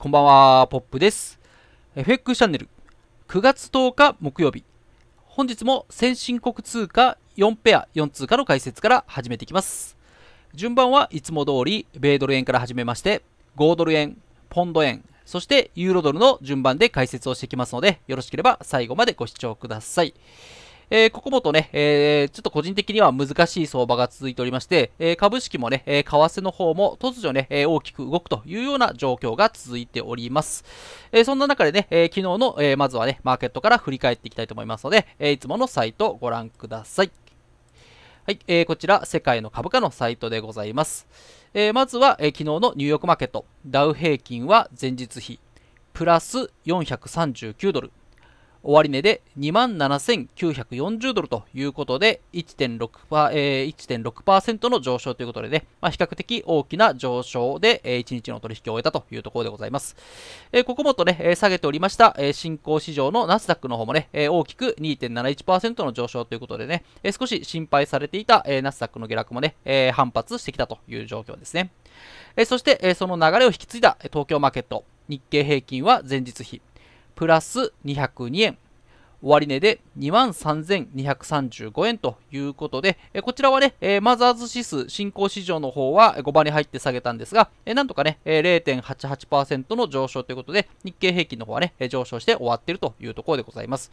こんばんは、ポップです。FX チャンネル、9月10日木曜日。本日も先進国通貨4ペア4通貨の解説から始めていきます。順番はいつも通り、米ドル円から始めまして、5ドル円、ポンド円、そしてユーロドルの順番で解説をしていきますので、よろしければ最後までご視聴ください。えー、ここもとね、えー、ちょっと個人的には難しい相場が続いておりまして、えー、株式もね、えー、為替の方も突如ね、えー、大きく動くというような状況が続いております。えー、そんな中でね、えー、昨日の、えー、まずはね、マーケットから振り返っていきたいと思いますので、えー、いつものサイトをご覧ください。はい、えー、こちら、世界の株価のサイトでございます。えー、まずは、えー、昨日のニューヨークマーケット、ダウ平均は前日比、プラス439ドル。終値で27,940ドルということで1.6%、ー、の上昇ということでね、まあ、比較的大きな上昇で、1日の取引を終えたというところでございます。ここもとね、下げておりました、新興市場のナスダックの方もね、大きく2.71%の上昇ということでね、少し心配されていた、ナスダックの下落もね、反発してきたという状況ですね。そして、その流れを引き継いだ東京マーケット、日経平均は前日比、プラス202円。終値で23,235円ということで、こちらはね、マザーズ指数、新興市場の方は5番に入って下げたんですが、なんとかね、0.88%の上昇ということで、日経平均の方はね、上昇して終わっているというところでございます。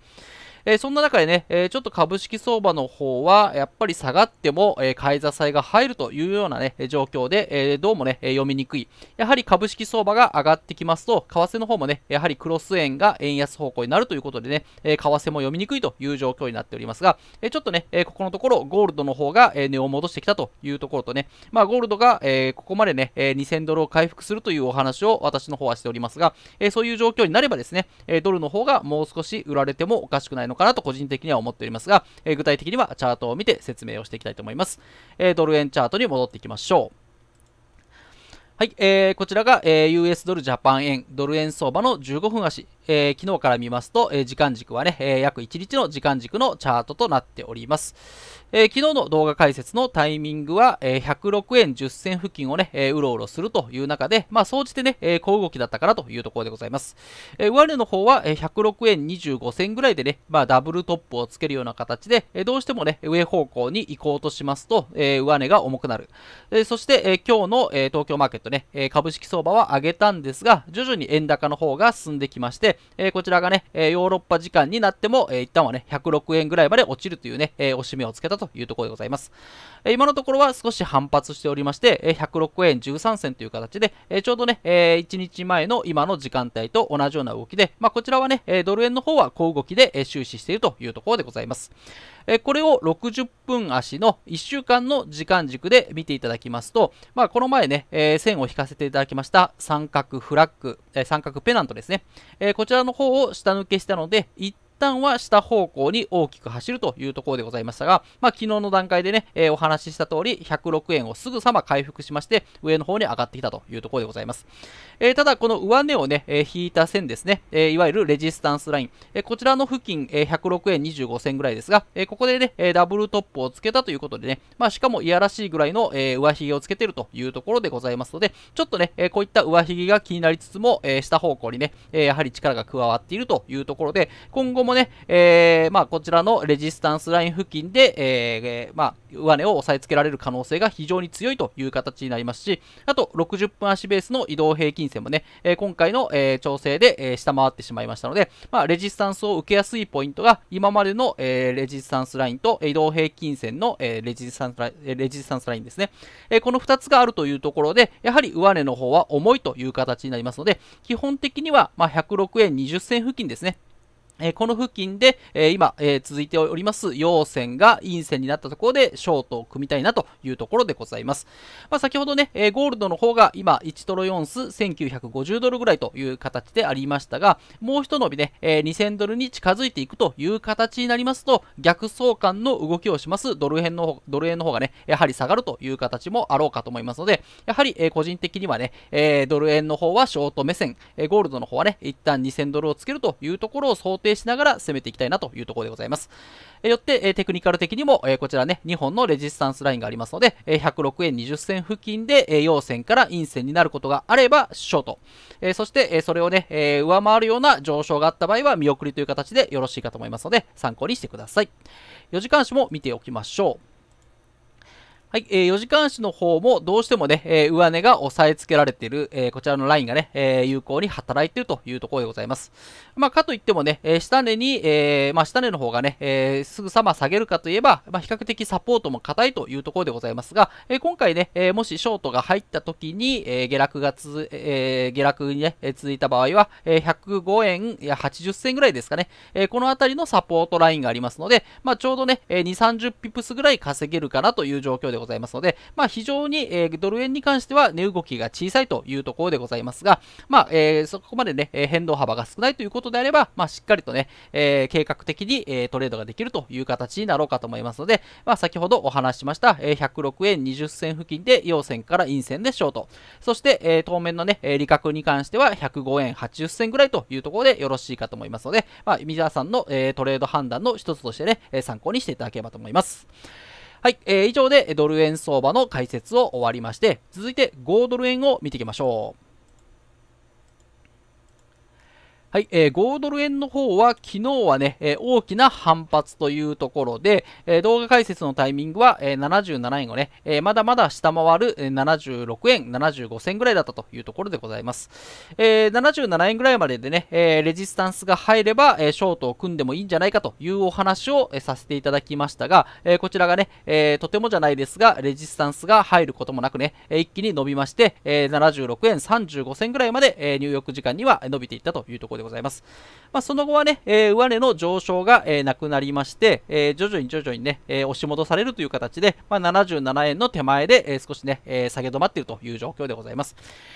えー、そんな中でね、えー、ちょっと株式相場の方は、やっぱり下がっても、えー、買い支えが入るというようなね、状況で、えー、どうもね、え読みにくい。やはり株式相場が上がってきますと、為替の方もね、やはりクロス円が円安方向になるということでね、え為替も読みにくいという状況になっておりますが、えちょっとね、えここのところ、ゴールドの方が、え値を戻してきたというところとね、まあ、ゴールドが、えここまでね、え2000ドルを回復するというお話を私の方はしておりますが、えそういう状況になればですね、えドルの方がもう少し売られてもおかしくないないのかなと個人的には思っておりますが、えー、具体的にはチャートを見て説明をしていきたいと思います。えー、ドル円チャートに戻っていきましょう。はい、えー、こちらが、えー、US ドルジャパン円、ドル円相場の15分足。えー、昨日から見ますと、えー、時間軸はね、え約1日の時間軸のチャートとなっております。え昨日の動画解説のタイミングは、え106円10銭付近をね、えうろうろするという中で、まあ、総じてね、え小動きだったからというところでございます。え上値の方は、え106円25銭ぐらいでね、まあ、ダブルトップをつけるような形で、えどうしてもね、上方向に行こうとしますと、え上値が重くなる。えそして、え今日の、え東京マーケットね、え株式相場は上げたんですが、徐々に円高の方が進んできまして、えー、こちらがね、えヨーロッパ時間になっても、え一旦はね、106円ぐらいまで落ちるというね、えー、押し目をつけたというところでございます。え今のところは少し反発しておりまして、え106円13銭という形で、えちょうどね、え1日前の今の時間帯と同じような動きで、まあ、こちらはね、えドル円の方は小動きで、え終始しているというところでございます。えこれを60分足の1週間の時間軸で見ていただきますと、まあ、この前ね、え線を引かせていただきました三角フラッグ、え三角ペナントですね。えこちらの方を下抜けしたので、一旦は下方向に大きく走るというところでございましたが、まあ、昨日の段階でね、えー、お話しした通り、106円をすぐさま回復しまして、上の方に上がってきたというところでございます。えー、ただ、この上値をね、えー、引いた線ですね、えいわゆるレジスタンスライン、えこちらの付近、え106円25銭ぐらいですが、えここでね、えダブルトップをつけたということでね、まあ、しかもいやらしいぐらいの、え上髭をつけているというところでございますので、ちょっとね、えこういった上髭が気になりつつも、え下方向にね、えやはり力が加わっているというところで、今後ももね、えー、まあ、こちらのレジスタンスライン付近で、えー、まあ、上値を押さえつけられる可能性が非常に強いという形になりますし、あと、60分足ベースの移動平均線もね、え今回の、え調整で、え下回ってしまいましたので、まあ、レジスタンスを受けやすいポイントが、今までの、えレジスタンスラインと移動平均線の、えレジスタンスライン、レジスタンスラインですね。えこの2つがあるというところで、やはり上値の方は重いという形になりますので、基本的には、ま106円20銭付近ですね。えこの付近で、え今、え続いております陽線が陰線になったところでショートを組みたいなというところでございます。まあ、先ほどね、えゴールドの方が今1トロ4ス1950ドルぐらいという形でありましたが、もう一伸びね、え2000ドルに近づいていくという形になりますと、逆相関の動きをしますドル円のドル円の方がね、やはり下がるという形もあろうかと思いますので、やはり、え個人的にはね、えドル円の方はショート目線、えゴールドの方はね、一旦2000ドルをつけるというところを想定定しながら攻めていきたいなというところでございます。よって、えテクニカル的にも、えこちらね、2本のレジスタンスラインがありますので、え106円20銭付近で、え陽線から陰線になることがあれば、ショート。えそして、えそれをね、え上回るような上昇があった場合は、見送りという形でよろしいかと思いますので、参考にしてください。4時間種も見ておきましょう。はい、えー、4時間視の方もどうしてもね、えー、上値が押さえつけられている、えー、こちらのラインがね、えー、有効に働いているというところでございます。まあ、かといってもね、えー、下値に、えー、まあ、下値の方がね、えー、すぐさま下げるかといえば、まあ、比較的サポートも硬いというところでございますが、えー、今回ね、えー、もしショートが入った時に、えー、下落がつ、えー、下落にね、続いた場合は、えー、105円や80銭ぐらいですかね、えー、このあたりのサポートラインがありますので、まあ、ちょうどね、えー、2、30ピプスぐらい稼げるかなという状況ででございますので、まあ、非常に、えドル円に関しては値動きが小さいというところでございますが、まあ、えそこまでね、変動幅が少ないということであれば、まあ、しっかりとね、え計画的に、えトレードができるという形になろうかと思いますので、まあ、先ほどお話ししました、え106円20銭付近で陽線から陰線でショート。そして、え当面のね、利確に関しては105円80銭ぐらいというところでよろしいかと思いますので、まあ、皆さんの、えトレード判断の一つとしてね、参考にしていただければと思います。はい、えー、以上でドル円相場の解説を終わりまして、続いて5ドル円を見ていきましょう。はい、えー、5ドル円の方は昨日はね、えー、大きな反発というところで、えー、動画解説のタイミングは、えー、77円をね、えー、まだまだ下回る、えー、76円、75銭ぐらいだったというところでございます。えー、77円ぐらいまででね、えー、レジスタンスが入れば、えー、ショートを組んでもいいんじゃないかというお話を、えー、させていただきましたが、えー、こちらがね、えー、とてもじゃないですが、レジスタンスが入ることもなくね、一気に伸びまして、えー、76円35銭ぐらいまで、えー、入浴時間には伸びていったというところでございます。まあ、その後はね、えー、上値の上昇が、えー、なくなりまして、えー、徐々に徐々にね、え押し戻されるという形で、まあ、77円の手前で、え少しね、え下げ止まっているという状況でございます。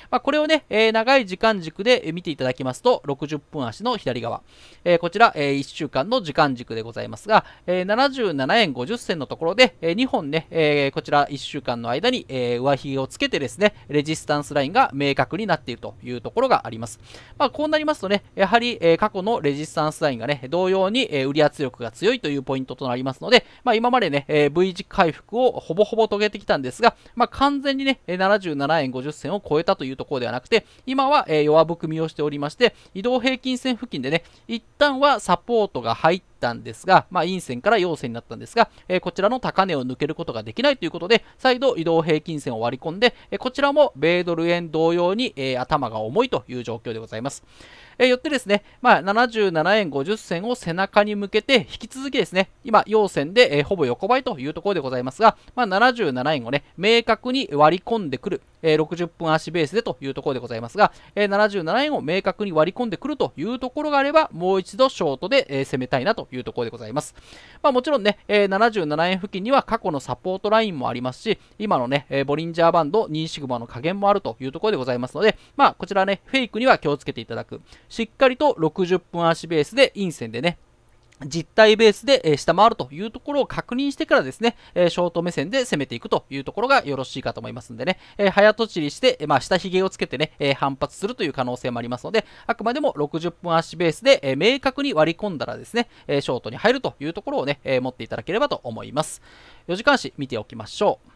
まあ、これをね、え長い時間軸で見ていただきますと、60分足の左側、えこちら、え1週間の時間軸でございますが、え77円50銭のところで、え2本ね、えこちら1週間の間に、え上髭をつけてですね、レジスタンスラインが明確になっているというところがあります。まあ、こうなりますとね、やはり、え過去のレジスタンスラインがね、同様に、え売り圧力が強いというポイントとなりますので、まあ、今までね、え V 字回復をほぼほぼ遂げてきたんですが、まあ、完全にね、77円50銭を超えたというところではなくて、今は、え弱含みをしておりまして、移動平均線付近でね、一旦はサポートが入って、ったんですが、まあ、陰線から陽線になったんですが、えー、こちらの高値を抜けることができないということで、再度移動平均線を割り込んで、えー、こちらも米ドル円同様に、えー、頭が重いという状況でございます。えよってですね、まあ、77円50銭を背中に向けて、引き続きですね、今、陽線で、えほぼ横ばいというところでございますが、まあ、77円をね、明確に割り込んでくる。えー、60分足ベースでというところでございますが、えー、77円を明確に割り込んでくるというところがあれば、もう一度ショートで、えー、攻めたいなというところでございます。まあ、もちろんね、えー、77円付近には過去のサポートラインもありますし、今のね、えボリンジャーバンド、2シグマの加減もあるというところでございますので、まあ、こちらね、フェイクには気をつけていただく。しっかりと60分足ベースで陰線でね、実体ベースで下回るというところを確認してからですね、ショート目線で攻めていくというところがよろしいかと思いますんでね、早とちりして、まあ、下髭をつけてね、反発するという可能性もありますので、あくまでも60分足ベースで明確に割り込んだらですね、ショートに入るというところをね、持っていただければと思います。4時間足見ておきましょう。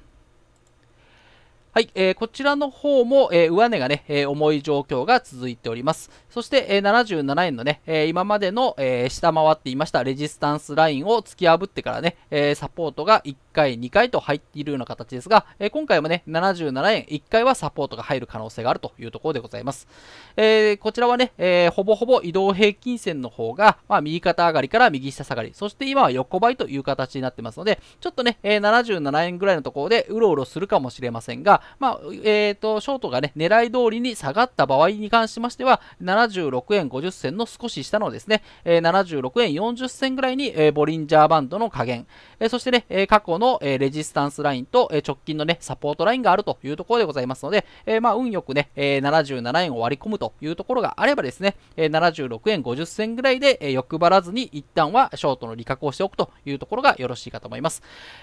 はい、えー、こちらの方も、えー、上値がね、えー、重い状況が続いております。そして、えー、77円のね、えー、今までの、えー、下回っていましたレジスタンスラインを突き破ってからね、えー、サポートが1回、2回と入っているような形ですが、えー、今回もね、77円1回はサポートが入る可能性があるというところでございます。えー、こちらはね、えー、ほぼほぼ移動平均線の方が、まあ、右肩上がりから右下下がり、そして今は横ばいという形になってますので、ちょっとね、えー、77円ぐらいのところでうろうろするかもしれませんが、まあ、えーと、ショートがね狙い通りに下がった場合に関しましては76円50銭の少し下のですね、え76円40銭ぐらいに、えボリンジャーバンドの加減、えそしてね、過去の、えレジスタンスラインと、え直近のねサポートラインがあるというところでございますので、えまあ、運よくね、え77円を割り込むというところがあればですね、え76円50銭ぐらいで、え欲張らずに一旦はショートの利確をしておくというところがよろしいかと思います。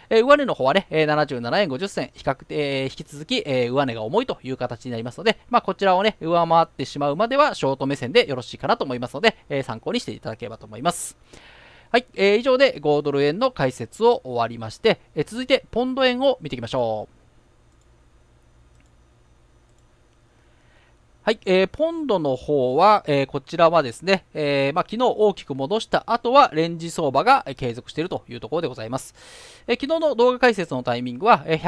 え上値の方はね、77円50銭比較、えー、引き続きき、えー、上値が重いという形になりますので、まあ、こちらをね、上回ってしまうまでは、ショート目線でよろしいかなと思いますので、えー、参考にしていただければと思います。はい、えー、以上で5ドル円の解説を終わりまして、え続いてポンド円を見ていきましょう。はい、えー、ポンドの方は、えー、こちらはですね、えー、まあ、昨日大きく戻した後はレンジ相場が継続しているというところでございます。えー、昨日の動画解説のタイミングは、えー、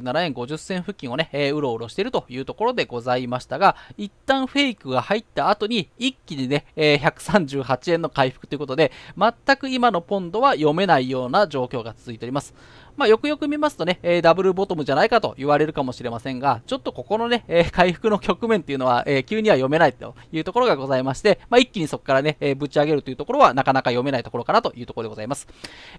137円50銭付近をね、えー、うろうろしているというところでございましたが、一旦フェイクが入った後に一気にね、えー、138円の回復ということで、全く今のポンドは読めないような状況が続いております。まあ、よくよく見ますとね、えー、ダブルボトムじゃないかと言われるかもしれませんが、ちょっとここのね、えー、回復の局面っていうのは、えー、急には読めないというところがございまして、まあ、一気にそこからね、えぶち上げるというところはなかなか読めないところかなというところでございます。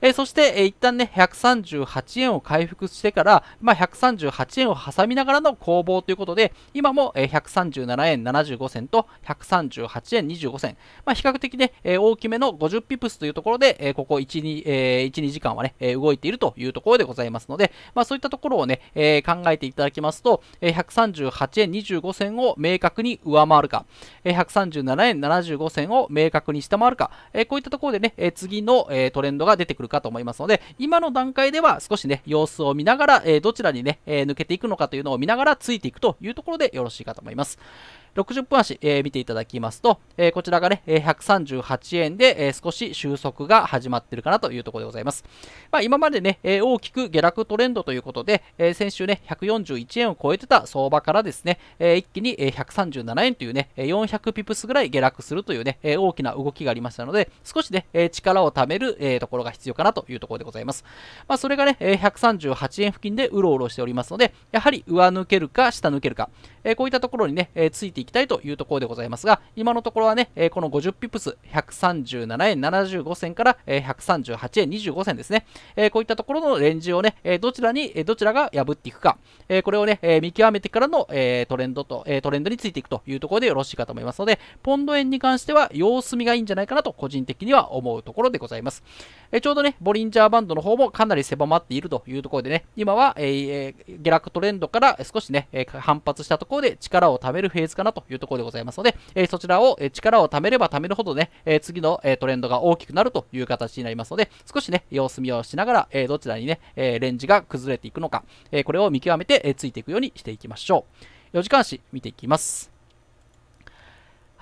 えそして、え一旦ね、138円を回復してから、まあ、138円を挟みながらの攻防ということで、今も、え137円75銭と138円25銭、まあ、比較的ね、え大きめの50ピプスというところで、えここ1、2、え1、2時間はね、え動いているというところころでございますので、まあ、そういったところをね、えー、考えていただきますと、え138円25銭を明確に上回るか、え137円75銭を明確に下回るか、えー、こういったところでね、え次の、えトレンドが出てくるかと思いますので、今の段階では少しね、様子を見ながら、えどちらにね、え抜けていくのかというのを見ながらついていくというところでよろしいかと思います。60分足、えー、見ていただきますと、えー、こちらがね、138円で、えー、少し収束が始まってるかなというところでございます。まあ、今までね、え大きく下落トレンドということで、え先週ね、141円を超えてた相場からですね、え一気に137円というね、400ピプスぐらい下落するというね、え大きな動きがありましたので、少しね、え力を貯める、えところが必要かなというところでございます。まあ、それがね、え138円付近でうろうろしておりますので、やはり上抜けるか下抜けるか、えこういったところにね、えついていきたいというところでございますが、今のところはね、えこの50ピプス137円75銭から、え138円25銭ですね、えこういったところのレンジをね、えどちらに、えどちらが破っていくか、えこれをね、え見極めてからの、えトレンドと、えトレンドについていくというところでよろしいかと思いますので、ポンド円に関しては様子見がいいんじゃないかなと個人的には思うところでございます。えちょうどね、ボリンジャーバンドの方もかなり狭まっているというところでね、今は、えー、下落トレンドから少しね、反発したところで力を貯めるフェーズかなというところでございますので、えそちらを、え力を貯めれば貯めるほどね、え次の、えトレンドが大きくなるという形になりますので、少しね、様子見をしながら、えどちらにね、えレンジが崩れていくのか、えこれを見極めて、えついていくようにしていきましょう。4時間足見ていきます。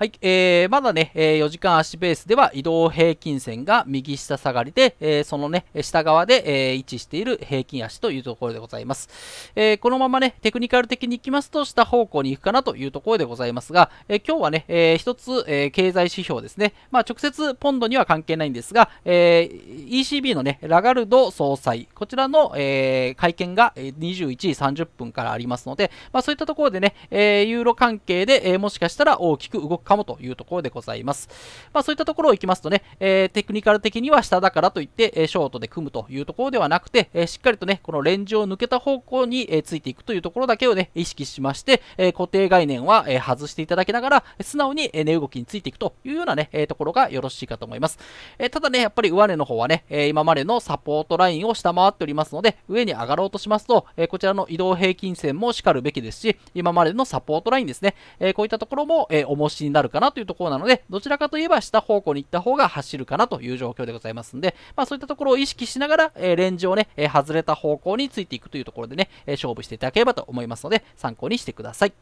はい、えー、まだね、えー、4時間足ベースでは移動平均線が右下下がりで、えー、そのね、下側で、えー、位置している平均足というところでございます。えー、このままね、テクニカル的に行きますと、下方向に行くかなというところでございますが、えー、今日はね、えー、一つ、えー、経済指標ですね、まあ、直接ポンドには関係ないんですが、えー、ECB のね、ラガルド総裁、こちらの、えー、会見が21時30分からありますので、まあ、そういったところでね、えー、ユーロ関係で、えー、もしかしたら大きく動くかかもというところでございます。まあ、そういったところをいきますとね、えー、テクニカル的には下だからといって、えショートで組むというところではなくて、えしっかりとね、このレンジを抜けた方向に、えついていくというところだけをね、意識しまして、え固定概念は、え外していただきながら、素直に、え値動きについていくというようなね、えところがよろしいかと思います。えただね、やっぱり上値の方はね、え今までのサポートラインを下回っておりますので、上に上がろうとしますと、えこちらの移動平均線もしかるべきですし、今までのサポートラインですね、えこういったところも、え重しになるかなというところなので、どちらかといえば下方向に行った方が走るかなという状況でございますんで、まあ、そういったところを意識しながら、えレンジをね、え外れた方向についていくというところでね、え勝負していただければと思いますので、参考にしてください。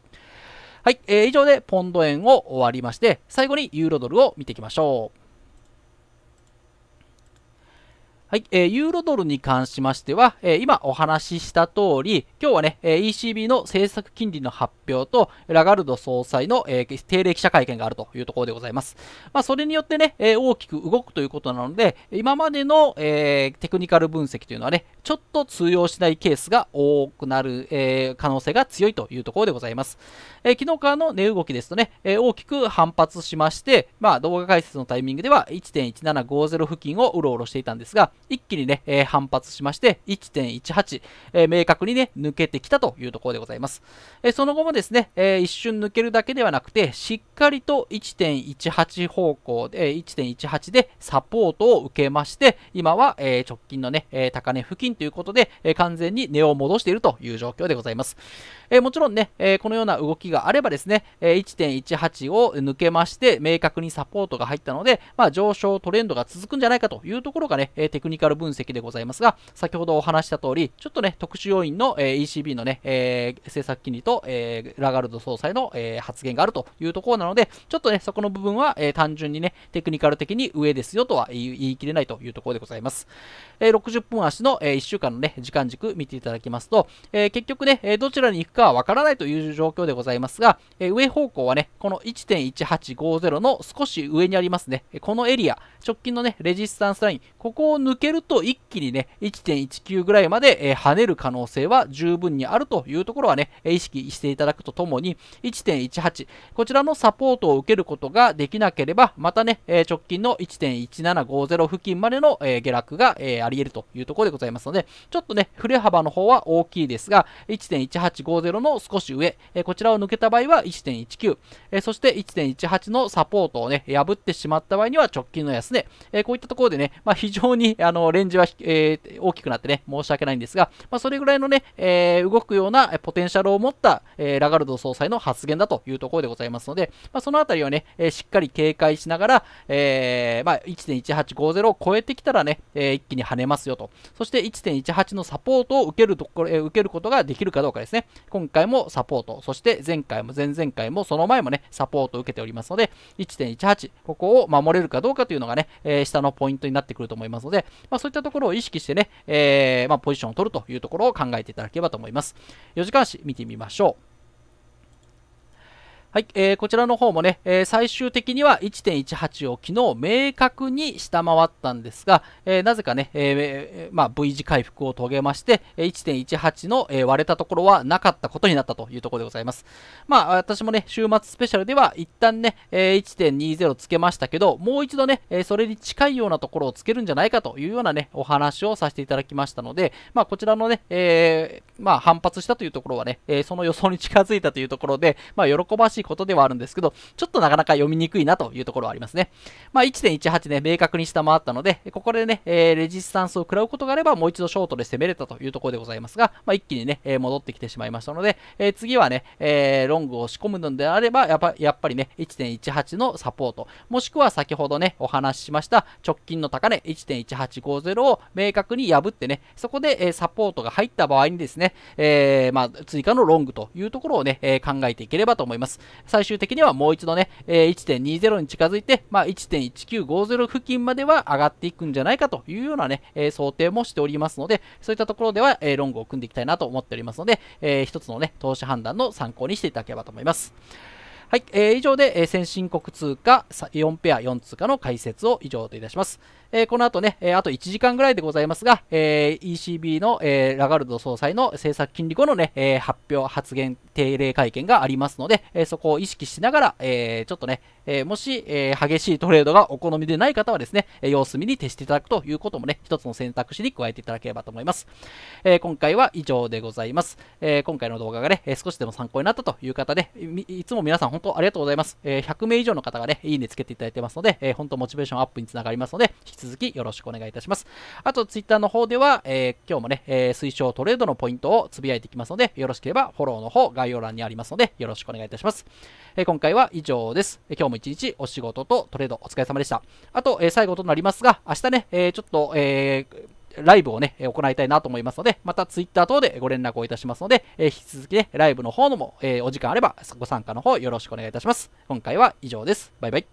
はい、えー、以上でポンド円を終わりまして、最後にユーロドルを見ていきましょう。はい、えー、ユーロドルに関しましては、えー、今お話しした通り、今日はね、えー、ECB の政策金利の発表と、ラガルド総裁の、えー、定例記者会見があるというところでございます。まあ、それによってね、えー、大きく動くということなので、今までの、えー、テクニカル分析というのはね、ちょっと通用しないケースが多くなる、えー、可能性が強いというところでございます。えー、昨日からの値動きですとね、えー、大きく反発しまして、まあ、動画解説のタイミングでは1.1750付近をうろうろしていたんですが、一気にね、えー、反発しまして、1.18、えー、明確にね、抜けてきたというところでございます。えー、その後もですね、え一瞬抜けるだけではなくて、しっかりと1.18方向で、え1.18でサポートを受けまして、今は、え直近のね、え高値付近ということで、え完全に値を戻しているという状況でございます。えもちろんね、えこのような動きがあればですね、え1.18を抜けまして、明確にサポートが入ったので、まあ、上昇トレンドが続くんじゃないかというところがね、えテクニニカル分析でございますが、先ほどお話した通り、ちょっとね、特殊要因の、え ECB のね、えー、政策金利と、えー、ラガルド総裁の、えー、発言があるというところなので、ちょっとね、そこの部分は、え単純にね、テクニカル的に上ですよとは言い切れないというところでございます。え60分足の、え1週間のね、時間軸見ていただきますと、え結局ね、どちらに行くかはわからないという状況でございますが、え上方向はね、この1.1850の少し上にありますね、このエリア、直近のね、レジスタンスライン、ここを抜けると一気にね、1.19ぐらいまで、えー、跳ねる可能性は十分にあるというところはね、意識していただくとともに、1.18、こちらのサポートを受けることができなければ、またね、えー、直近の1.1750付近までの、えー、下落が、えー、あり得るというところでございますので、ちょっとね、振れ幅の方は大きいですが、1.1850の少し上、えー、こちらを抜けた場合は1.19、えー、そして1.18のサポートをね、破ってしまった場合には直近の安値、えー、こういったところでね、まあ、非常にあの、レンジは、えー、大きくなってね、申し訳ないんですが、まあ、それぐらいのね、えー、動くようなポテンシャルを持った、えー、ラガルド総裁の発言だというところでございますので、まあ、そのあたりをね、えー、しっかり警戒しながら、えー、まあ、1.1850を超えてきたらね、えー、一気に跳ねますよと。そして1.18のサポートを受けるところ、えー、受けることができるかどうかですね。今回もサポート、そして前回も前々回もその前もね、サポートを受けておりますので、1.18、ここを守れるかどうかというのがね、えー、下のポイントになってくると思いますので、まあ、そういったところを意識してね、えー、まあ、ポジションを取るというところを考えていただければと思います。4時間足見てみましょう。はい、えー、こちらの方もね、えー、最終的には1.18を昨日明確に下回ったんですが、えー、なぜかね、えー、まあ、V 字回復を遂げまして、1.18の、え割れたところはなかったことになったというところでございます。まあ、私もね、週末スペシャルでは一旦ね、え1.20つけましたけど、もう一度ね、えそれに近いようなところをつけるんじゃないかというようなね、お話をさせていただきましたので、まあ、こちらのね、えまあ、反発したというところはね、えその予想に近づいたというところで、まあ、喜ばしいいことではあるんですけど、ちょっとなかなか読みにくいなというところはありますね。まあ、1.18ね、明確に下回ったので、ここでね、えー、レジスタンスを食らうことがあれば、もう一度ショートで攻めれたというところでございますが、まあ、一気にね、え戻ってきてしまいましたので、えー、次はね、えロングを仕込むのであれば、やっぱやっぱりね、1.18のサポート、もしくは先ほどね、お話ししました直近の高値1.1850を明確に破ってね、そこで、えサポートが入った場合にですね、えまあ、追加のロングというところをね、え考えていければと思います。最終的にはもう一度ね、え1.20に近づいて、まあ、1.1950付近までは上がっていくんじゃないかというようなね、え想定もしておりますので、そういったところでは、えロングを組んでいきたいなと思っておりますので、えー、一つのね、投資判断の参考にしていただければと思います。はい、えー、以上で、え先進国通貨4ペア4通貨の解説を以上といたします。えー、この後ね、えー、あと1時間ぐらいでございますが、えー、ECB の、えラガルド総裁の政策金利後のね、え発表、発言、定例会見がありますので、えそこを意識しながら、えちょっとね、えもし、え激しいトレードがお好みでない方はですね、え様子見に徹していただくということもね、一つの選択肢に加えていただければと思います。え今回は以上でございます。え今回の動画がね、え少しでも参考になったという方で、いつも皆さん本当ありがとうございます。え100名以上の方がね、いいねつけていただいてますので、えー、本当モチベーションアップにつながりますので、引き続きよろしくお願いいたします。あと、ツイッターの方では、えー、今日もね、えー、推奨トレードのポイントをつぶやいていきますので、よろしければフォローの方、概要欄にありますので、よろしくお願いいたします。えー、今回は以上です。え今日も一日お仕事とトレードお疲れ様でした。あと、え最後となりますが、明日ね、えちょっと、えライブをね、行いたいなと思いますので、またツイッター等でご連絡をいたしますので、え引き続きね、ライブの方のも、えお時間あればご参加の方よろしくお願いいたします。今回は以上です。バイバイ。